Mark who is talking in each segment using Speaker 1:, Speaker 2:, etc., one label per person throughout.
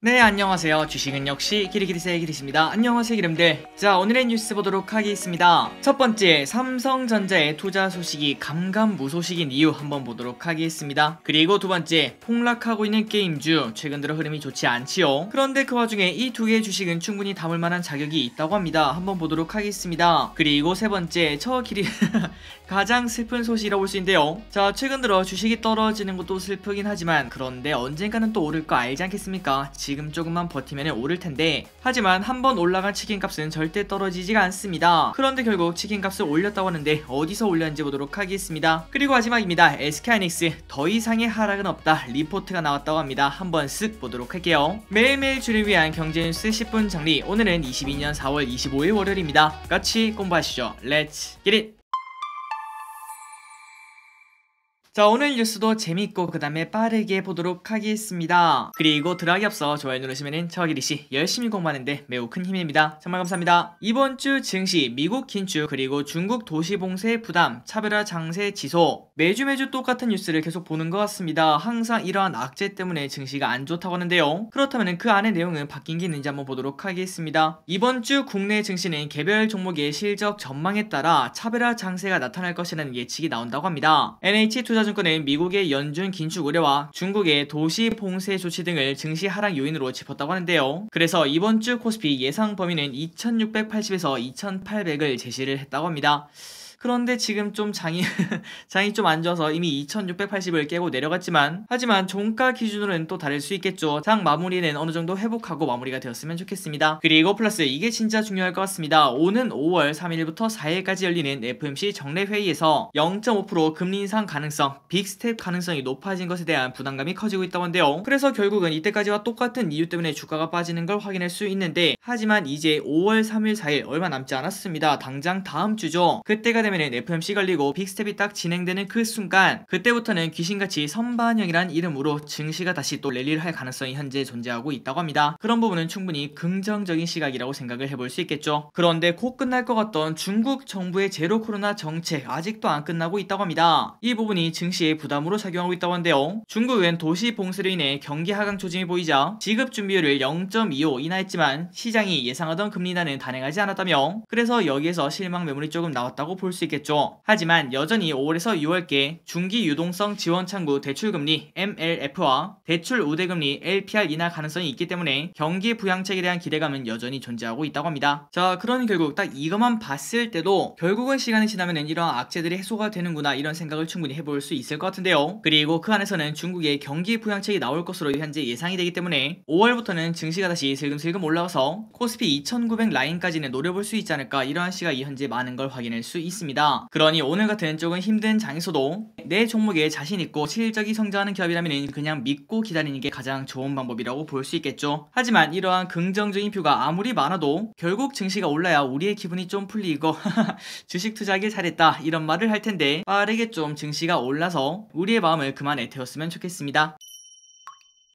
Speaker 1: 네 안녕하세요 주식은 역시 기리기리세의 기리입니다 안녕하세요 기름들 자 오늘의 뉴스 보도록 하겠습니다 첫 번째 삼성전자의 투자 소식이 감감무소식인 이유 한번 보도록 하겠습니다 그리고 두 번째 폭락하고 있는 게임주 최근 들어 흐름이 좋지 않지요 그런데 그 와중에 이 두 개의 주식은 충분히 담을 만한 자격이 있다고 합니다 한번 보도록 하겠습니다 그리고 세 번째 저 기리 가장 슬픈 소식이라고 볼 수 있는데요 자 최근 들어 주식이 떨어지는 것도 슬프긴 하지만 그런데 언젠가는 또 오를 거 알지 않겠습니까 지금 조금만 버티면 오를 텐데 하지만 한 번 올라간 치킨값은 절대 떨어지지가 않습니다. 그런데 결국 치킨값을 올렸다고 하는데 어디서 올렸는지 보도록 하겠습니다. 그리고 마지막입니다. SK하이닉스 더 이상의 하락은 없다 리포트가 나왔다고 합니다. 한번 쓱 보도록 할게요. 매일매일 줄을 위한 경제뉴스 10분 정리 오늘은 22년 4월 25일 월요일입니다. 같이 공부하시죠. Let's get it! 자 오늘 뉴스도 재밌고 그 다음에 빠르게 보도록 하겠습니다. 그리고 드라기 없어 좋아요 누르시면 저기리씨 열심히 공부하는데 매우 큰 힘입니다. 정말 감사합니다. 이번 주 증시, 미국 긴축, 그리고 중국 도시봉쇄 부담, 차별화 장세 지소 매주 매주 똑같은 뉴스를 계속 보는 것 같습니다. 항상 이러한 악재 때문에 증시가 안 좋다고 하는데요. 그렇다면 그 안의 내용은 바뀐 게 있는지 한번 보도록 하겠습니다. 이번 주 국내 증시는 개별 종목의 실적 전망에 따라 차별화 장세가 나타날 것이라는 예측이 나온다고 합니다. NH 투자 기타증권은 미국의 연준 긴축 우려와 중국의 도시 봉쇄 조치 등을 증시 하락 요인으로 짚었다고 하는데요. 그래서 이번 주 코스피 예상 범위는 2680에서 2800을 제시를 했다고 합니다. 그런데 지금 좀 장이 장이 좀 안좋아서 이미 2680을 깨고 내려갔지만 하지만 종가 기준으로는 또 다를 수 있겠죠. 장 마무리는 어느 정도 회복하고 마무리가 되었으면 좋겠습니다. 그리고 플러스 이게 진짜 중요할 것 같습니다. 오는 5월 3일부터 4일까지 열리는 FMC 정례 회의에서 0.5% 금리 인상 가능성, 빅스텝 가능성이 높아진 것에 대한 부담감이 커지고 있다고 한데요. 그래서 결국은 이때까지와 똑같은 이유 때문에 주가가 빠지는 걸 확인할 수 있는데 하지만 이제 5월 3일 4일 얼마 남지 않았습니다. 당장 다음 주죠. 그때가 프로그 FMC 걸리고 빅스텝이 딱 진행되는 그 순간 그때부터는 귀신같이 선반영이란 이름으로 증시가 다시 또 랠리를 할 가능성이 현재 존재하고 있다고 합니다. 그런 부분은 충분히 긍정적인 시각이라고 생각을 해볼 수 있겠죠. 그런데 곧 끝날 것 같던 중국 정부의 제로 코로나 정책 아직도 안 끝나고 있다고 합니다. 이 부분이 증시에 부담으로 작용하고 있다고 한데요. 중국은 도시 봉쇄로 인해 경기 하강 조짐이 보이자 지급 준비율을 0.25 인하했지만 시장이 예상하던 금리 단는 단행하지 않았다며 그래서 여기에서 실망 매물이 조금 나왔다고 볼수 수 있겠죠. 하지만 여전히 5월에서 6월께 중기 유동성 지원 창구 대출금리 MLF와 대출 우대금리 LPR 인하 가능성이 있기 때문에 경기 부양책에 대한 기대감은 여전히 존재하고 있다고 합니다. 자 그런 결국 딱 이것만 봤을 때도 결국은 시간이 지나면 이런 악재들이 해소가 되는구나 이런 생각을 충분히 해볼 수 있을 것 같은데요. 그리고 그 안에서는 중국의 경기 부양책이 나올 것으로 현재 예상이 되기 때문에 5월부터는 증시가 다시 슬금슬금 올라와서 코스피 2900 라인까지는 노려볼 수 있지 않을까 이러한 시각이 현재 많은 걸 확인할 수 있습니다. 있습니다. 그러니 오늘 같은 쪽은 힘든 장에서도 내 종목에 자신 있고 실적이 성장하는 기업이라면 그냥 믿고 기다리는 게 가장 좋은 방법이라고 볼 수 있겠죠. 하지만 이러한 긍정적인 표가 아무리 많아도 결국 증시가 올라야 우리의 기분이 좀 풀리고 주식 투자하길 잘했다 이런 말을 할 텐데 빠르게 좀 증시가 올라서 우리의 마음을 그만 애태웠으면 좋겠습니다.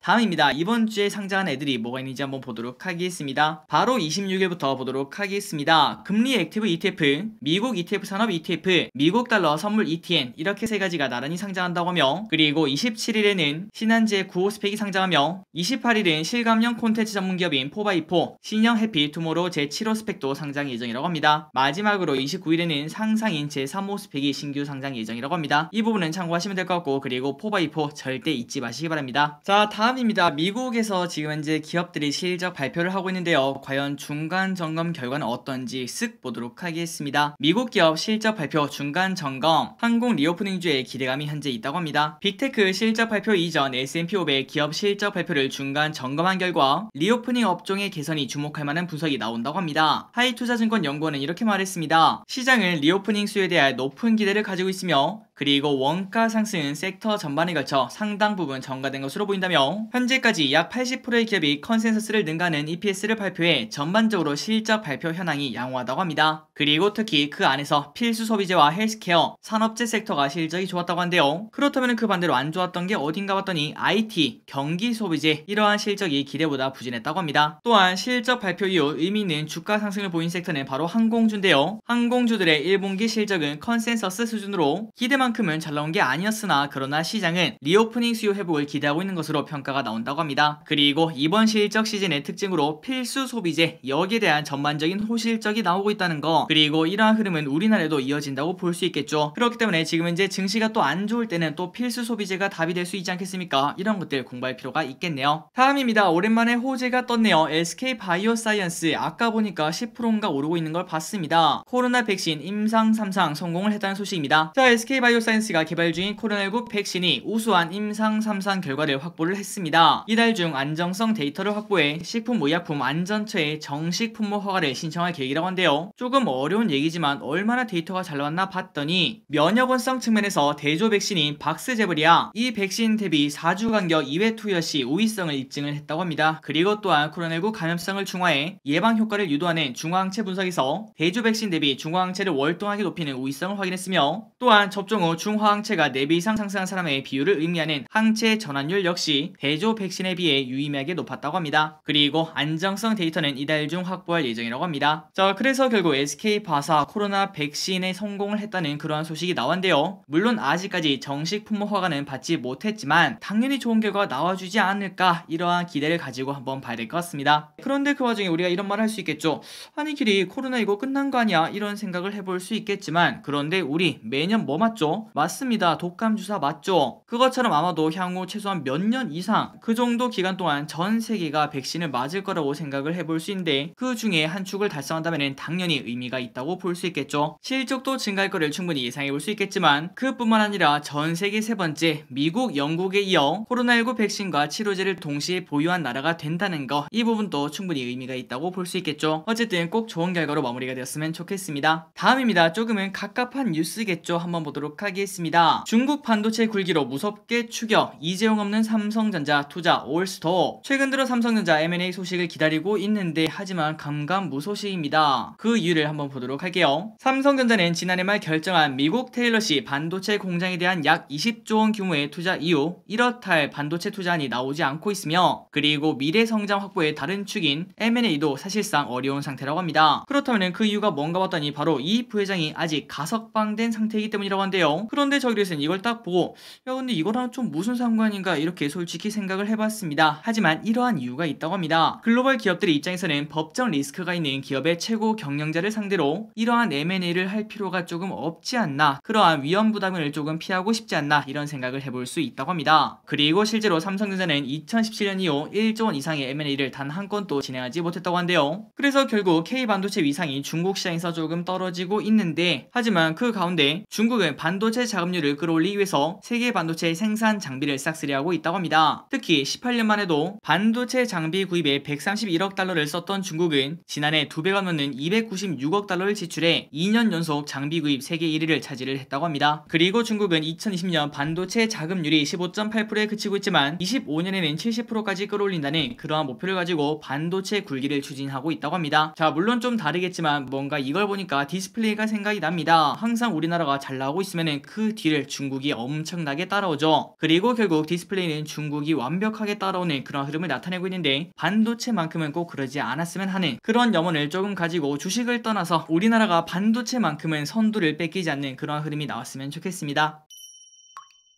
Speaker 1: 다음입니다. 이번 주에 상장한 애들이 뭐가 있는지 한번 보도록 하겠습니다. 바로 26일부터 보도록 하겠습니다. 금리 액티브 ETF, 미국 ETF 산업 ETF, 미국 달러 선물 ETN 이렇게 세 가지가 나란히 상장한다고 하며 그리고 27일에는 신한제 9호 스펙이 상장하며 28일은 실감형 콘텐츠 전문 기업인 4x4 신형 해피 투모로우 제7호 스펙도 상장 예정이라고 합니다. 마지막으로 29일에는 상상인 제3호 스펙이 신규 상장 예정이라고 합니다. 이 부분은 참고하시면 될 것 같고 그리고 4x4 절대 잊지 마시기 바랍니다. 자 다음 다음입니다. 미국에서 지금 현재 기업들이 실적 발표를 하고 있는데요. 과연 중간 점검 결과는 어떤지 쓱 보도록 하겠습니다. 미국 기업 실적 발표 중간 점검 항공 리오프닝주의 기대감이 현재 있다고 합니다. 빅테크 실적 발표 이전 S&P 500 기업 실적 발표를 중간 점검한 결과 리오프닝 업종의 개선이 주목할 만한 분석이 나온다고 합니다. 하이투자증권 연구원은 이렇게 말했습니다. 시장은 리오프닝 수에 대한 높은 기대를 가지고 있으며 그리고 원가 상승은 섹터 전반에 걸쳐 상당 부분 전가된 것으로 보인다며 현재까지 약 80%의 기업이 컨센서스를 능가하는 EPS를 발표해 전반적으로 실적 발표 현황이 양호하다고 합니다. 그리고 특히 그 안에서 필수 소비재와 헬스케어, 산업재 섹터가 실적이 좋았다고 한데요. 그렇다면 그 반대로 안 좋았던 게 어딘가 봤더니 IT, 경기 소비재 이러한 실적이 기대보다 부진했다고 합니다. 또한 실적 발표 이후 의미 있는 주가 상승을 보인 섹터는 바로 항공주인데요. 항공주들의 1분기 실적은 컨센서스 수준으로 기대만 만큼은 잘 나온 게 아니었으나 그러나 시장은 리오프닝 수요 회복을 기대하고 있는 것으로 평가가 나온다고 합니다. 그리고 이번 실적 시즌의 특징으로 필수 소비재 여기에 대한 전반적인 호실적이 나오고 있다는 거 그리고 이러한 흐름은 우리나라에도 이어진다고 볼 수 있겠죠. 그렇기 때문에 지금 이제 증시가 또 안 좋을 때는 또 필수 소비재가 답이 될 수 있지 않겠습니까? 이런 것들 공부할 필요가 있겠네요. 다음입니다. 오랜만에 호재가 떴네요. SK 바이오사이언스 아까 보니까 10%인가 오르고 있는 걸 봤습니다. 코로나 백신 임상 3상 성공을 했다는 소식입니다. 자 SK 바이오 바이오사이언스가 개발 중인 코로나19 백신이 우수한 임상 3상 결과를 확보를 했습니다. 이달 중 안정성 데이터를 확보해 식품의약품 안전처에 정식 품목 허가를 신청할 계획이라고 한데요. 조금 어려운 얘기지만 얼마나 데이터가 잘 나왔나 봤더니 면역원성 측면에서 대조 백신인 박스제블이야 이 백신 대비 4주 간격 2회 투여 시 우위성을 입증을 했다고 합니다. 그리고 또한 코로나19 감염성을 중화해 예방 효과를 유도하는 중화항체 분석에서 대조 백신 대비 중화항체를 월동하게 높이는 우위성을 확인했으며 또한 접종 경우 중화항체가 내비 이상 상승한 사람의 비율을 의미하는 항체 전환율 역시 대조 백신에 비해 유의미하게 높았다고 합니다. 그리고 안정성 데이터는 이달 중 확보할 예정이라고 합니다. 자 그래서 결국 SK바사 코로나 백신에 성공을 했다는 그러한 소식이 나왔는데요. 물론 아직까지 정식 품목 허가는 받지 못했지만 당연히 좋은 결과 나와주지 않을까 이러한 기대를 가지고 한번 봐야 될 것 같습니다. 그런데 그 와중에 우리가 이런 말을 할 수 있겠죠. 아니 길이 코로나 이거 끝난 거 아니야 이런 생각을 해볼 수 있겠지만 그런데 우리 매년 뭐 맞죠? 맞습니다. 독감 주사 맞죠. 그것처럼 아마도 향후 최소한 몇 년 이상 그 정도 기간 동안 전 세계가 백신을 맞을 거라고 생각을 해볼 수 있는데 그 중에 한 축을 달성한다면 당연히 의미가 있다고 볼 수 있겠죠. 실적도 증가할 거를 충분히 예상해 볼 수 있겠지만 그뿐만 아니라 전 세계 세 번째 미국, 영국에 이어 코로나19 백신과 치료제를 동시에 보유한 나라가 된다는 거 이 부분도 충분히 의미가 있다고 볼 수 있겠죠. 어쨌든 꼭 좋은 결과로 마무리가 되었으면 좋겠습니다. 다음입니다. 조금은 갑갑한 뉴스겠죠. 한번 보도록 시작하게 했습니다. 중국 반도체 굴기로 무섭게 추격, 이재용 없는 삼성전자 투자 올스토어. 최근 들어 삼성전자 M&A 소식을 기다리고 있는데 하지만 감감 무소식입니다. 그 이유를 한번 보도록 할게요. 삼성전자는 지난해 말 결정한 미국 테일러시 반도체 공장에 대한 약 20조 원 규모의 투자 이후 이렇할 다 반도체 투자안이 나오지 않고 있으며 그리고 미래 성장 확보의 다른 축인 M&A도 사실상 어려운 상태라고 합니다. 그렇다면 그 이유가 뭔가 봤더니 바로 이 부회장이 아직 가석방된 상태이기 때문이라고 한대요 그런데 저기에서는 이걸 딱 보고 야 근데 이거랑 좀 무슨 상관인가 이렇게 솔직히 생각을 해봤습니다. 하지만 이러한 이유가 있다고 합니다. 글로벌 기업들의 입장에서는 법적 리스크가 있는 기업의 최고 경영자를 상대로 이러한 M&A를 할 필요가 조금 없지 않나 그러한 위험 부담을 조금 피하고 싶지 않나 이런 생각을 해볼 수 있다고 합니다. 그리고 실제로 삼성전자는 2017년 이후 1조 원 이상의 M&A를 단 한 건도 진행하지 못했다고 한대요 그래서 결국 K 반도체 위상이 중국 시장에서 조금 떨어지고 있는데 하지만 그 가운데 중국은 반도 반도체 자금률을 끌어올리기 위해서 세계 반도체 생산 장비를 싹쓸이하고 있다고 합니다. 특히 18년만 해도 반도체 장비 구입에 131억 달러를 썼던 중국은 지난해 2배가 넘는 296억 달러를 지출해 2년 연속 장비 구입 세계 1위를 차지를 했다고 합니다. 그리고 중국은 2020년 반도체 자금률이 15.8%에 그치고 있지만 25년에는 70%까지 끌어올린다는 그러한 목표를 가지고 반도체 굴기를 추진하고 있다고 합니다. 자 물론 좀 다르겠지만 뭔가 이걸 보니까 디스플레이가 생각이 납니다. 항상 우리나라가 잘 나오고 있으면 되면 그 뒤를 중국이 엄청나게 따라오죠. 그리고 결국 디스플레이는 중국이 완벽하게 따라오는 그런 흐름을 나타내고 있는데 반도체만큼은 꼭 그러지 않았으면 하는 그런 염원을 조금 가지고 주식을 떠나서 우리나라가 반도체만큼은 선두를 뺏기지 않는 그런 흐름이 나왔으면 좋겠습니다.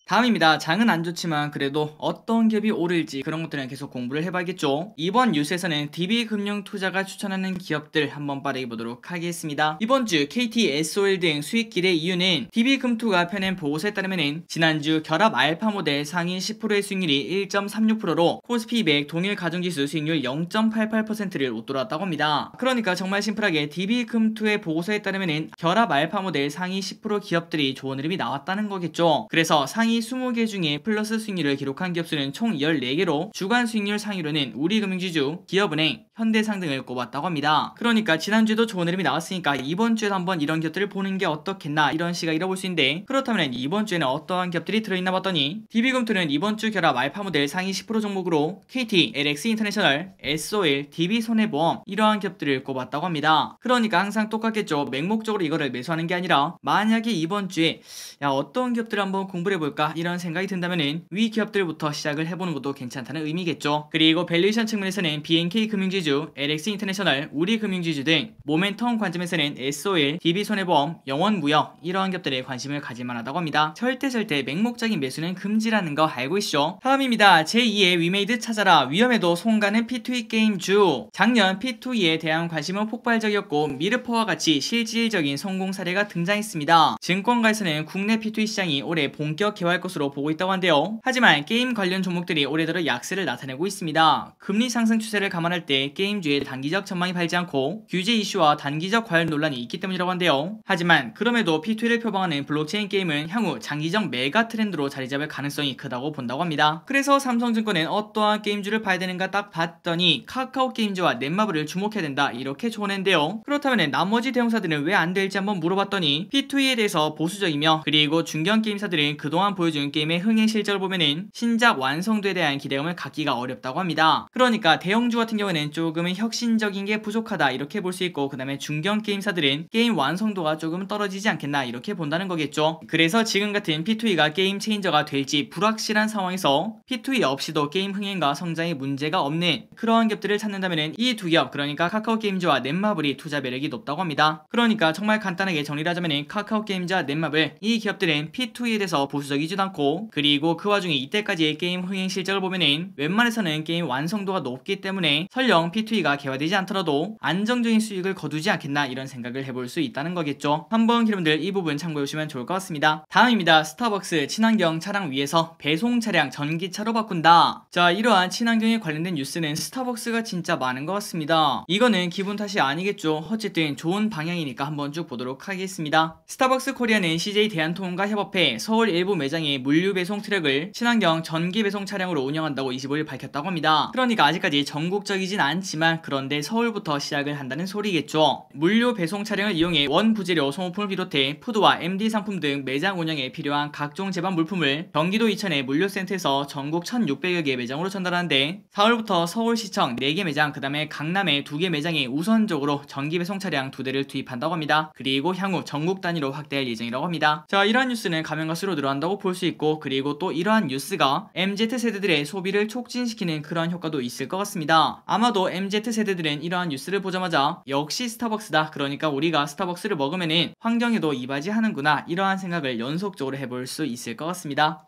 Speaker 1: 다음입니다. 장은 안 좋지만 그래도 어떤 갭이 오를지 그런 것들은 계속 공부를 해봐야겠죠. 이번 뉴스에서는 DB금융투자가 추천하는 기업들 한번 빠르게 보도록 하겠습니다. 이번 주 KT, SOL 등 수익 길의 이유는 DB금투가 펴낸 보고서에 따르면 지난주 결합 알파모델 상위 10%의 수익률이 1.36%로 코스피 1 0 0 동일 가중지수 수익률 0.88%를 웃돌았다고 합니다. 그러니까 정말 심플하게 DB금투의 보고서에 따르면 결합 알파모델 상위 10% 기업들이 좋은 흐름이 나왔다는 거겠죠. 그래서 상위 상 20개 중에 플러스 수익률을 기록한 기업수는 총 14개로 주간 수익률 상위로는 우리금융지주, 기업은행, 현대상 등을 꼽았다고 합니다. 그러니까 지난주에도 좋은 흐름이 나왔으니까 이번 주에도 한번 이런 기업들을 보는 게 어떻겠나 이런 시각 잃어볼 수 있는데 그렇다면 이번 주에는 어떠한 기업들이 들어있나 봤더니 DB금투는 이번 주 결합 알파 모델 상위 10% 종목으로 KT, LX 인터내셔널, SOL, DB손해보험 이러한 기업들을 꼽았다고 합니다. 그러니까 항상 똑같겠죠. 맹목적으로 이거를 매수하는 게 아니라 만약에 이번 주에 야 어떤 기업들을 한번 공부해볼까 를 않을까 이런 생각이 든다면 위 기업들부터 시작을 해보는 것도 괜찮다는 의미겠죠. 그리고 밸류션 측면에서는 BNK 금융지주, LX 인터내셔널, 우리금융지주 등 모멘텀 관점에서는 SOL, DB손해보험, 영원무역 이러한 기업들에 관심을 가질 만하다고 합니다. 절대 절대 맹목적인 매수는 금지라는 거 알고 있죠. 다음입니다. 제2의 위메이드 찾아라 위험에도 손가는 P2E 게임주 작년 P2E에 대한 관심은 폭발적이었고 미르퍼와 같이 실질적인 성공 사례가 등장했습니다. 증권가에서는 국내 P2E 시장이 올해 본격 개발 유가할 것으로 보고 있다고 한데요. 하지만 게임 관련 종목들이 올해 들어 약세를 나타내고 있습니다. 금리 상승 추세를 감안할 때 게임주의 단기적 전망이 밝지 않고 규제 이슈와 단기적 과열 논란이 있기 때문이라고 한데요. 하지만 그럼에도 P2를 표방하는 블록체인 게임은 향후 장기적 메가 트렌드로 자리 잡을 가능성이 크다고 본다고 합니다. 그래서 삼성증권은 어떠한 게임주를 봐야 되는가 딱 봤더니 카카오 게임즈와 넷마블을 주목해야 된다 이렇게 조언했는데요. 그렇다면 나머지 대형사들은 왜 안 될지 한번 물어봤더니 p 2에 대해서 보수적이며 그리고 중견 게임사들은 그동안 보여 보여준 게임의 흥행 실적을 보면은 신작 완성도에 대한 기대감을 갖기가 어렵다고 합니다. 그러니까 대형주 같은 경우에는 조금은 혁신적인 게 부족하다 이렇게 볼 수 있고 그 다음에 중견 게임사들은 게임 완성도가 조금 떨어지지 않겠나 이렇게 본다는 거겠죠. 그래서 지금 같은 P2E가 게임 체인저가 될지 불확실한 상황에서 P2E 없이도 게임 흥행과 성장에 문제가 없는 그러한 기업들을 찾는다면 이 두 기업 그러니까 카카오게임즈와 넷마블이 투자 매력이 높다고 합니다. 그러니까 정말 간단하게 정리를 하자면 카카오게임즈와 넷마블 이 기업들은 P2E에 대해서 보수적이죠. 힘들지 않고 그리고 그 와중에 이때까지의 게임 흥행 실적을 보면은 웬만해서는 게임 완성도가 높기 때문에 설령 P2E가 개화되지 않더라도 안정적인 수익을 거두지 않겠나 이런 생각을 해볼 수 있다는 거겠죠. 한번 기분들이 부분 참고해주시면 좋을 것 같습니다. 다음입니다. 스타벅스 친환경 차량 위에서 배송 차량 전기차로 바꾼다. 자 이러한 친환경에 관련된 뉴스는 스타벅스가 진짜 많은 것 같습니다. 이거는 기분 탓이 아니겠죠. 어쨌든 좋은 방향이니까 한번 쭉 보도록 하겠습니다. 스타벅스 코리아는 CJ 대한통운과 협업해 서울 일부 매장에 차량이 물류 배송 트랙을 친환경 전기 배송 차량으로 운영한다고 25일 밝혔다고 합니다. 그러니까 아직까지 전국적이진 않지만 그런데 서울부터 시작을 한다는 소리겠죠. 물류 배송 차량을 이용해 원부재료 소모품을 비롯해 포드와 MD 상품 등 매장 운영에 필요한 각종 제반 물품을 경기도 이천의 물류센터에서 전국 1,600여 개 매장으로 전달하는데 4월부터 서울시청 4개 매장 그 다음에 강남의 2개 매장에 우선적으로 전기 배송 차량 2대를 투입한다고 합니다. 그리고 향후 전국 단위로 확대할 예정이라고 합니다. 자 이러한 뉴스는 가면 가수로 늘어난다고 볼수 있고 그리고 또 이러한 뉴스가 MZ세대들의 소비를 촉진시키는 그러한 효과도 있을 것 같습니다. 아마도 MZ세대들은 이러한 뉴스를 보자마자 역시 스타벅스다 그러니까 우리가 스타벅스를 먹으면 환경에도 이바지하는구나 이러한 생각을 연속적으로 해볼 수 있을 것 같습니다.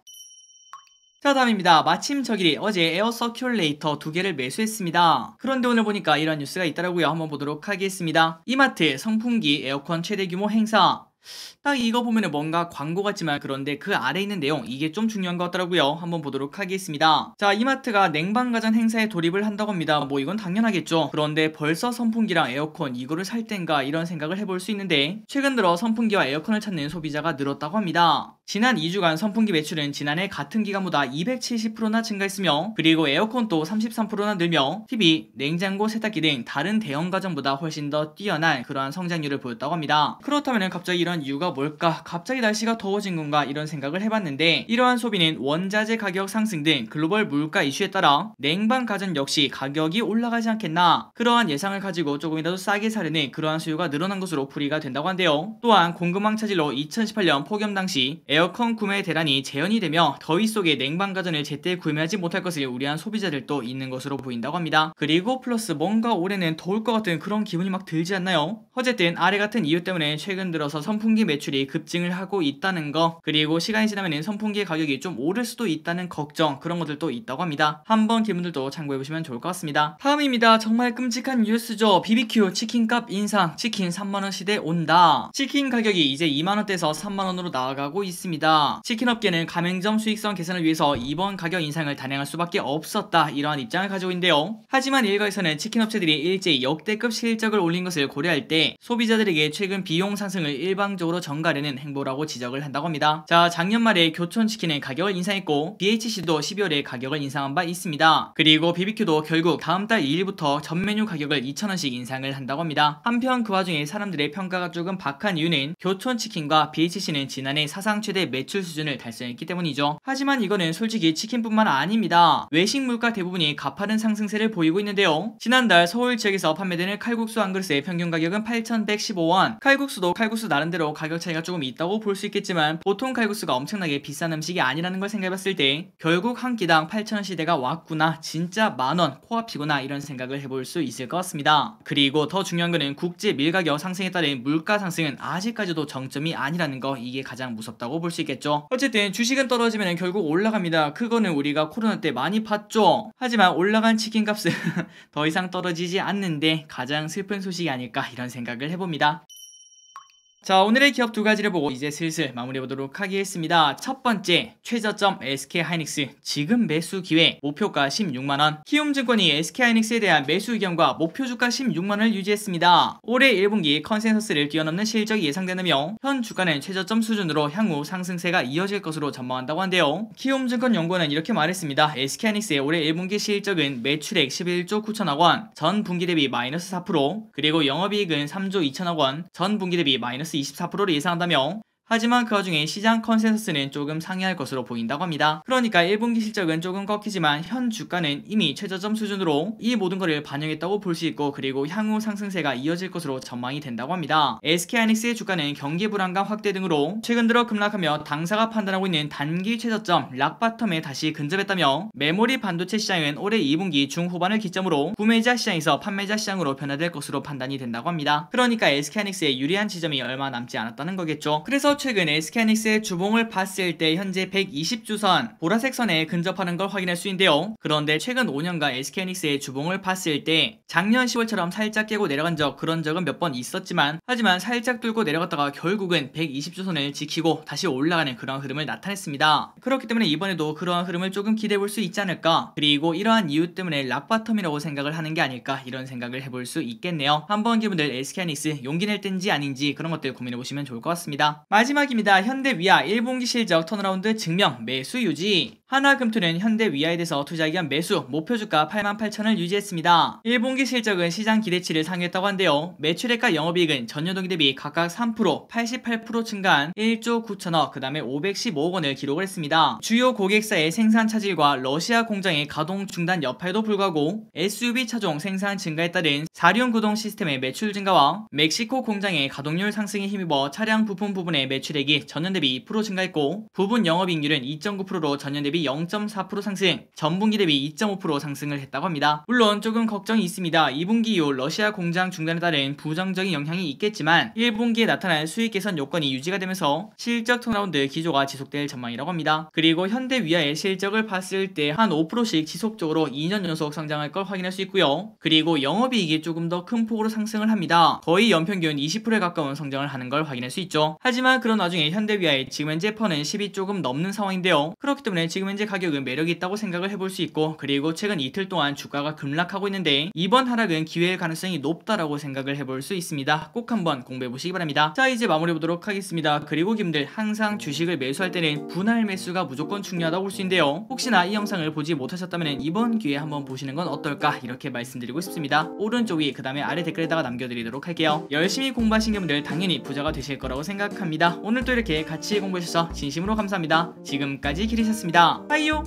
Speaker 1: 자 다음입니다. 마침 저길이 어제 에어 서큘레이터 두 개를 매수했습니다. 그런데 오늘 보니까 이런 뉴스가 있다라고요. 한번 보도록 하겠습니다. 이마트, 성풍기, 에어컨 최대 규모 행사, 딱 이거 보면 뭔가 광고 같지만 그런데 그 아래 있는 내용 이게 좀 중요한 것 같더라고요. 한번 보도록 하겠습니다. 자 이마트가 냉방가전 행사에 돌입을 한다고 합니다. 뭐 이건 당연하겠죠. 그런데 벌써 선풍기랑 에어컨 이거를 살 땐가 이런 생각을 해볼 수 있는데 최근 들어 선풍기와 에어컨을 찾는 소비자가 늘었다고 합니다. 지난 2주간 선풍기 매출은 지난해 같은 기간보다 270%나 증가했으며 그리고 에어컨도 33%나 늘며 TV, 냉장고, 세탁기 등 다른 대형 가전보다 훨씬 더 뛰어난 그러한 성장률을 보였다고 합니다. 그렇다면 갑자기 이런 이유가 뭘까? 갑자기 날씨가 더워진 건가? 이런 생각을 해봤는데 이러한 소비는 원자재 가격 상승 등 글로벌 물가 이슈에 따라 냉방 가전 역시 가격이 올라가지 않겠나 그러한 예상을 가지고 조금이라도 싸게 사려는 그러한 수요가 늘어난 것으로 풀이가 된다고 한데요. 또한 공급망 차질로 2018년 폭염 당시 에어 에어컨 구매 대란이 재현이 되며 더위 속에 냉방 가전을 제때 구매하지 못할 것을 우려한 소비자들도 있는 것으로 보인다고 합니다. 그리고 플러스 뭔가 올해는 더울 것 같은 그런 기분이 막 들지 않나요? 어쨌든 아래 같은 이유 때문에 최근 들어서 선풍기 매출이 급증을 하고 있다는 거 그리고 시간이 지나면 선풍기의 가격이 좀 오를 수도 있다는 걱정 그런 것들도 있다고 합니다. 한번 기분들도 참고해보시면 좋을 것 같습니다. 다음입니다. 정말 끔찍한 뉴스죠. BBQ 치킨값 인상 치킨 3만원 시대 온다. 치킨 가격이 이제 2만원대에서 3만원으로 나아가고 있습니다. 했습니다. 치킨업계는 가맹점 수익성 개선을 위해서 이번 가격 인상을 단행할 수밖에 없었다 이러한 입장을 가지고 있는데요. 하지만 일각에서는 치킨업체들이 일제히 역대급 실적을 올린 것을 고려할 때 소비자들에게 최근 비용 상승을 일방적으로 전가하는 행보라고 지적을 한다고 합니다. 자 작년 말에 교촌치킨의 가격을 인상했고 BHC도 12월에 가격을 인상한 바 있습니다. 그리고 BBQ도 결국 다음 달 2일부터 전 메뉴 가격을 2천원씩 인상을 한다고 합니다. 한편 그 와중에 사람들의 평가가 조금 박한 이유는 교촌치킨과 BHC는 지난해 사상 최대 최대 매출 수준을 달성했기 때문이죠. 하지만 이거는 솔직히 치킨뿐만 아닙니다. 외식 물가 대부분이 가파른 상승세를 보이고 있는데요. 지난달 서울 지역에서 판매되는 칼국수 한 그릇의 평균 가격은 8,115원. 칼국수도 칼국수 나름대로 가격 차이가 조금 있다고 볼 수 있겠지만 보통 칼국수가 엄청나게 비싼 음식이 아니라는 걸 생각해봤을 때 결국 한 끼당 8,000원 시대가 왔구나 진짜 만원 코앞이구나 이런 생각을 해볼 수 있을 것 같습니다. 그리고 더 중요한 거는 국제 밀가격 상승에 따른 물가 상승은 아직까지도 정점이 아니라는 거 이게 가장 무섭다고 볼 볼수 있겠죠. 어쨌든 주식은 떨어지면 결국 올라갑니다. 그거는 우리가 코로나 때 많이 봤죠. 하지만 올라간 치킨값은 더 이상 떨어지지 않는데 가장 슬픈 소식이 아닐까 이런 생각을 해봅니다. 자 오늘의 기업 두 가지를 보고 이제 슬슬 마무리해보도록 하겠습니다 첫 번째 최저점 SK하이닉스 지금 매수 기회 목표가 16만원 키움증권이 SK하이닉스에 대한 매수 의견과 목표 주가 16만원을 유지했습니다 올해 1분기 컨센서스를 뛰어넘는 실적이 예상되며 현 주가는 최저점 수준으로 향후 상승세가 이어질 것으로 전망한다고 한데요 키움증권 연구원은 이렇게 말했습니다 SK하이닉스의 올해 1분기 실적은 매출액 11조 9천억 원전 분기 대비 마이너스 4% 그리고 영업이익은 3조 2천억 원전 분기 대비 마이너스 24%를 예상한다며 하지만 그 와중에 시장 컨센서스는 조금 상이할 것으로 보인다고 합니다. 그러니까 1분기 실적은 조금 꺾이지만 현 주가는 이미 최저점 수준으로 이 모든 것을 반영했다고 볼 수 있고 그리고 향후 상승세가 이어질 것으로 전망이 된다고 합니다. SK하이닉스의 주가는 경기 불안감 확대 등으로 최근 들어 급락하며 당사가 판단하고 있는 단기 최저점 락바텀에 다시 근접했다며 메모리 반도체 시장은 올해 2분기 중후반을 기점으로 구매자 시장에서 판매자 시장으로 변화될 것으로 판단이 된다고 합니다. 그러니까 s k 하이닉스의 유리한 지점이 얼마 남지 않았다는 거겠죠. 그래서 최근에 스캐닉스의 주봉을 봤을 때 현재 120주선 보라색 선에 근접하는 걸 확인할 수 있는데요. 그런데 최근 5년간 SK닉스의 주봉을 봤을 때 작년 10월처럼 살짝 깨고 내려간 적 그런 적은 몇 번 있었지만 하지만 살짝 뚫고 내려갔다가 결국은 120주선을 지키고 다시 올라가는 그런 흐름을 나타냈습니다. 그렇기 때문에 이번에도 그러한 흐름을 조금 기대해 볼 수 있지 않을까 그리고 이러한 이유 때문에 락바텀이라고 생각을 하는 게 아닐까 이런 생각을 해볼 수 있겠네요. 한번 기분들 SK닉스 용기 낼 땐지 아닌지 그런 것들 고민해 보시면 좋을 것 같습니다. 마지막입니다. 현대위아 1분기 실적 턴어라운드 증명 매수 유지 하나금토는 현대 위아이드에서 투자기 대한 매수 목표주가 8만 8천을 유지했습니다. 1분기 실적은 시장 기대치를 상회했다고 한데요. 매출액과 영업이익은 전년동기 대비 각각 3%, 88% 증가한 1조 9천억, 그 다음에 515억 원을 기록 했습니다. 주요 고객사의 생산 차질과 러시아 공장의 가동 중단 여파에도 불구하고 SUV 차종 생산 증가에 따른 사륜 구동 시스템의 매출 증가와 멕시코 공장의 가동률 상승에 힘입어 차량 부품 부분의 매출액이 전년 대비 2% 증가했고 부분 영업인익률은 2.9%로 전년 대비 대비 0.4% 상승, 전분기 대비 2.5% 상승을 했다고 합니다. 물론 조금 걱정이 있습니다. 2분기 이후 러시아 공장 중단에 따른 부정적인 영향이 있겠지만 1분기에 나타날 수익 개선 요건이 유지가 되면서 실적 턴라운드 기조가 지속될 전망이라고 합니다. 그리고 현대위아의 실적을 봤을 때 한 5%씩 지속적으로 2년 연속 성장할 걸 확인할 수 있고요. 그리고 영업이익이 조금 더 큰 폭으로 상승을 합니다. 거의 연평균 20%에 가까운 성장을 하는 걸 확인할 수 있죠. 하지만 그런 와중에 현대위아의 지금 현재 퍼는 10이 조금 넘는 상황인데요. 그렇기 때문에 지금 현재 가격은 매력이 있다고 생각을 해볼 수 있고 그리고 최근 이틀 동안 주가가 급락하고 있는데 이번 하락은 기회일 가능성이 높다라고 생각을 해볼 수 있습니다. 꼭 한번 공부해 보시기 바랍니다. 자 이제 마무리 해 보도록 하겠습니다. 그리고 김들 항상 주식을 매수할 때는 분할 매수가 무조건 중요하다고 볼 수 있는데요. 혹시나 이 영상을 보지 못하셨다면 이번 기회에 한번 보시는 건 어떨까 이렇게 말씀드리고 싶습니다. 오른쪽이 그 다음에 아래 댓글에다가 남겨드리도록 할게요. 열심히 공부하신 분들 당연히 부자가 되실 거라고 생각합니다. 오늘도 이렇게 같이 공부해주셔서 진심으로 감사합니다. 지금까지 기리셨습니다. 採用